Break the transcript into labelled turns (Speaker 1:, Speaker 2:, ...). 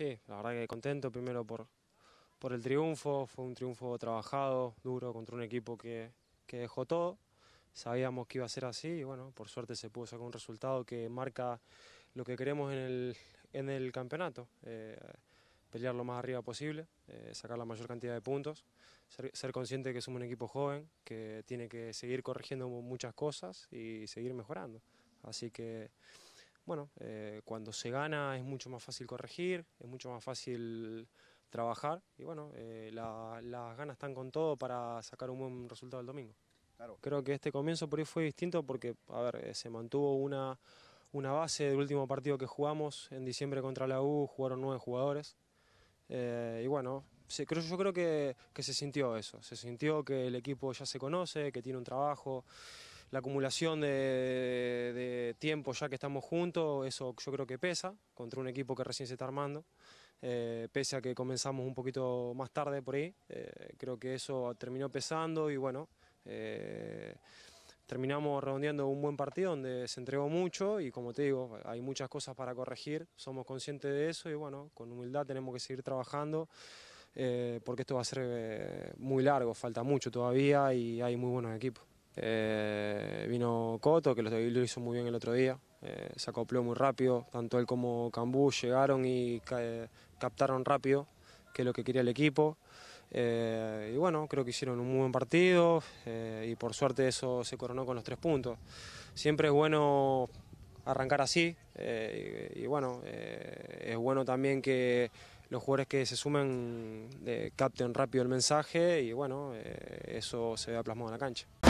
Speaker 1: sí, la verdad que contento primero por, por el triunfo, fue un triunfo trabajado, duro, contra un equipo que, que dejó todo. Sabíamos que iba a ser así y bueno, por suerte se pudo sacar un resultado que marca lo que queremos en el, en el campeonato. Eh, pelear lo más arriba posible, eh, sacar la mayor cantidad de puntos, ser, consciente que somos un equipo joven, que tiene que seguir corrigiendo muchas cosas y seguir mejorando. Así que bueno, eh, cuando se gana es mucho más fácil corregir, es mucho más fácil trabajar y bueno, eh, las ganas están con todo para sacar un buen resultado el domingo. Claro. Creo que este comienzo por ahí fue distinto porque, a ver, eh, se mantuvo una, una base del último partido que jugamos en diciembre contra la U, jugaron nueve jugadores y bueno, creo, yo creo que, que se sintió eso, se sintió que el equipo ya se conoce, que tiene un trabajo la acumulación de, tiempo ya que estamos juntos, eso yo creo que pesa contra un equipo que recién se está armando. Eh, pese a que comenzamos un poquito más tarde por ahí, eh, creo que eso terminó pesando y bueno, eh, terminamos redondeando un buen partido donde se entregó mucho y como te digo, hay muchas cosas para corregir, somos conscientes de eso y bueno, con humildad tenemos que seguir trabajando. porque esto va a ser muy largo, falta mucho todavía y hay muy buenos equipos. Eh, vino Coto, que lo, lo, hizo muy bien el otro día, eh, se acopló muy rápido, tanto él como Cambú llegaron y eh, captaron rápido, que es lo que quería el equipo. y bueno, creo que hicieron un muy buen partido y por suerte eso se coronó con los tres puntos. Siempre es bueno arrancar así y, bueno, es bueno también que los jugadores que se sumen capten rápido el mensaje y bueno, eso se ve plasmado en la cancha.